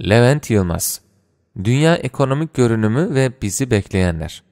Levent Yılmaz Dünya ekonomik görünümü ve bizi bekleyenler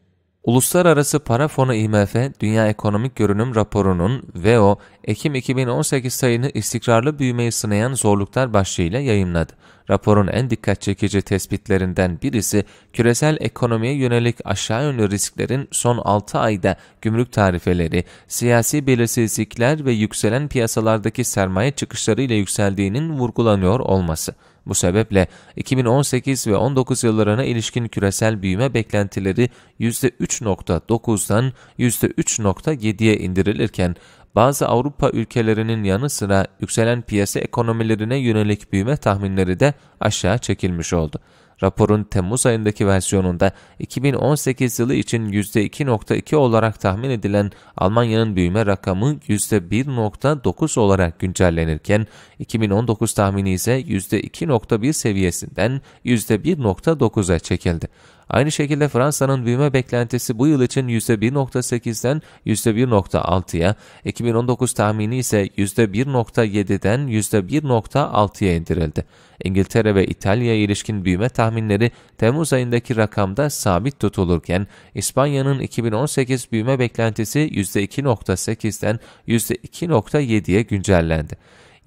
Uluslararası Para Fonu IMF, Dünya Ekonomik Görünüm Raporu'nun VO, Ekim 2018 sayını istikrarlı büyümeyi sınayan zorluklar başlığıyla yayımladı. Raporun en dikkat çekici tespitlerinden birisi, küresel ekonomiye yönelik aşağı yönlü risklerin son 6 ayda gümrük tarifeleri, siyasi belirsizlikler ve yükselen piyasalardaki sermaye çıkışları ile yükseldiğinin vurgulanıyor olması. Bu sebeple 2018 ve 19 yıllarına ilişkin küresel büyüme beklentileri %3.9'dan %3.7'ye indirilirken bazı Avrupa ülkelerinin yanı sıra yükselen piyasa ekonomilerine yönelik büyüme tahminleri de aşağı çekilmiş oldu. Raporun Temmuz ayındaki versiyonunda 2018 yılı için %2.2 olarak tahmin edilen Almanya'nın büyüme rakamı %1.9 olarak güncellenirken 2019 tahmini ise %2.1 seviyesinden %1.9'a çekildi. Aynı şekilde Fransa'nın büyüme beklentisi bu yıl için %1.8'den %1.6'ya, 2019 tahmini ise %1.7'den %1.6'ya indirildi. İngiltere ve İtalya'ya ilişkin büyüme tahminleri Temmuz ayındaki rakamda sabit tutulurken, İspanya'nın 2018 büyüme beklentisi %2.8'den %2.7'ye güncellendi.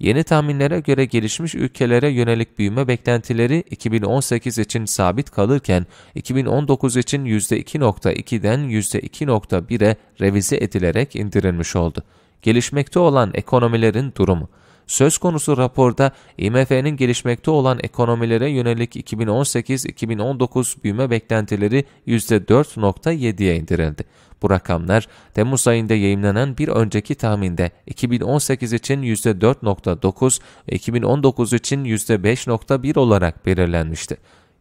Yeni tahminlere göre gelişmiş ülkelere yönelik büyüme beklentileri 2018 için sabit kalırken 2019 için %2.2'den %2.1'e revize edilerek indirilmiş oldu. Gelişmekte olan ekonomilerin durumu Söz konusu raporda IMF'nin gelişmekte olan ekonomilere yönelik 2018-2019 büyüme beklentileri %4.7'ye indirildi. Bu rakamlar Temmuz ayında yayınlanan bir önceki tahminde 2018 için %4.9 ve 2019 için %5.1 olarak belirlenmişti.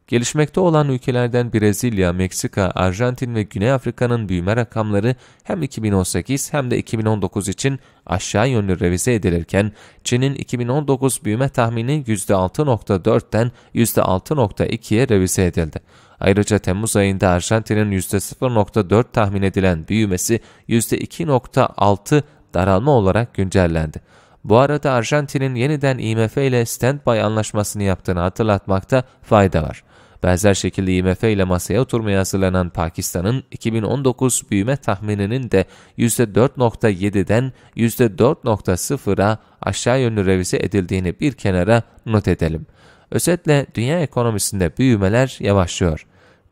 Gelişmekte olan ülkelerden Brezilya, Meksika, Arjantin ve Güney Afrika'nın büyüme rakamları hem 2018 hem de 2019 için aşağı yönlü revize edilirken Çin'in 2019 büyüme tahmini %6.4'ten %6.2'ye revize edildi. Ayrıca Temmuz ayında Arjantin'in %0.4 tahmin edilen büyümesi %2.6 daralma olarak güncellendi. Bu arada Arjantin'in yeniden IMF ile standby anlaşmasını yaptığını hatırlatmakta fayda var. Benzer şekilde IMF ile masaya oturmaya hazırlanan Pakistan'ın 2019 büyüme tahmininin de %4.7'den %4.0'a aşağı yönlü revize edildiğini bir kenara not edelim. Özetle dünya ekonomisinde büyümeler yavaşlıyor.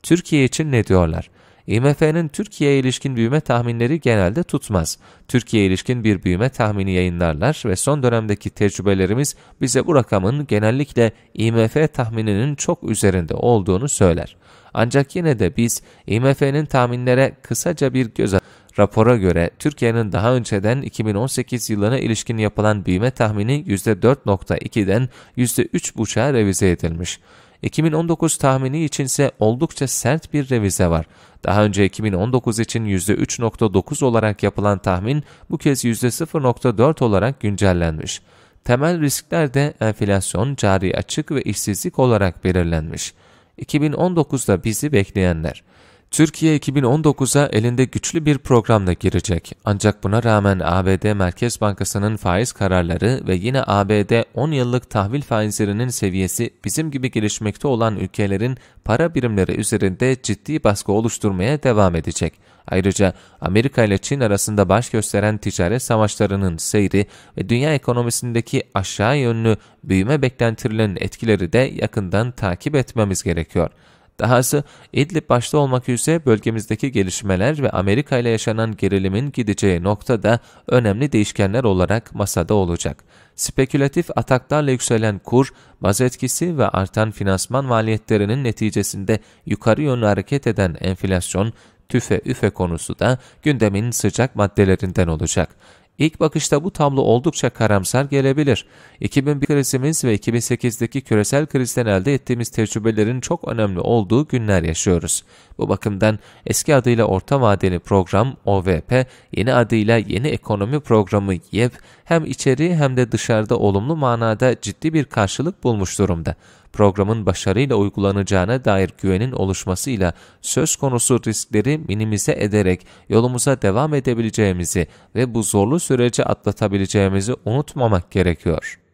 Türkiye için ne diyorlar? IMF'nin Türkiye'ye ilişkin büyüme tahminleri genelde tutmaz. Türkiye'ye ilişkin bir büyüme tahmini yayınlarlar ve son dönemdeki tecrübelerimiz bize bu rakamın genellikle IMF tahmininin çok üzerinde olduğunu söyler. Ancak yine de biz IMF'nin tahminlere kısaca bir göz at Rapora göre Türkiye'nin daha önceden 2018 yılına ilişkin yapılan büyüme tahmini %4.2'den %3.5'a revize edilmiş. 2019 tahmini içinse oldukça sert bir revize var. Daha önce 2019 için %3.9 olarak yapılan tahmin bu kez %0.4 olarak güncellenmiş. Temel riskler de enflasyon, cari açık ve işsizlik olarak belirlenmiş. 2019'da bizi bekleyenler Türkiye 2019'a elinde güçlü bir programla girecek. Ancak buna rağmen ABD Merkez Bankası'nın faiz kararları ve yine ABD 10 yıllık tahvil faizlerinin seviyesi bizim gibi gelişmekte olan ülkelerin para birimleri üzerinde ciddi baskı oluşturmaya devam edecek. Ayrıca Amerika ile Çin arasında baş gösteren ticaret savaşlarının seyri ve dünya ekonomisindeki aşağı yönlü büyüme beklentilerinin etkileri de yakından takip etmemiz gerekiyor. Dahası İdlib başta olmak üzere bölgemizdeki gelişmeler ve Amerika ile yaşanan gerilimin gideceği noktada önemli değişkenler olarak masada olacak. Spekülatif ataklarla yükselen kur, baz etkisi ve artan finansman maliyetlerinin neticesinde yukarı yönlü hareket eden enflasyon, tüfe üfe konusu da gündemin sıcak maddelerinden olacak. İlk bakışta bu tablo oldukça karamsar gelebilir. 2001 krizimiz ve 2008'deki küresel krizden elde ettiğimiz tecrübelerin çok önemli olduğu günler yaşıyoruz. Bu bakımdan eski adıyla Orta Vadeli Program OVP, yeni adıyla Yeni Ekonomi Programı YEP hem içeriği hem de dışarıda olumlu manada ciddi bir karşılık bulmuş durumda programın başarıyla uygulanacağına dair güvenin oluşmasıyla söz konusu riskleri minimize ederek yolumuza devam edebileceğimizi ve bu zorlu süreci atlatabileceğimizi unutmamak gerekiyor.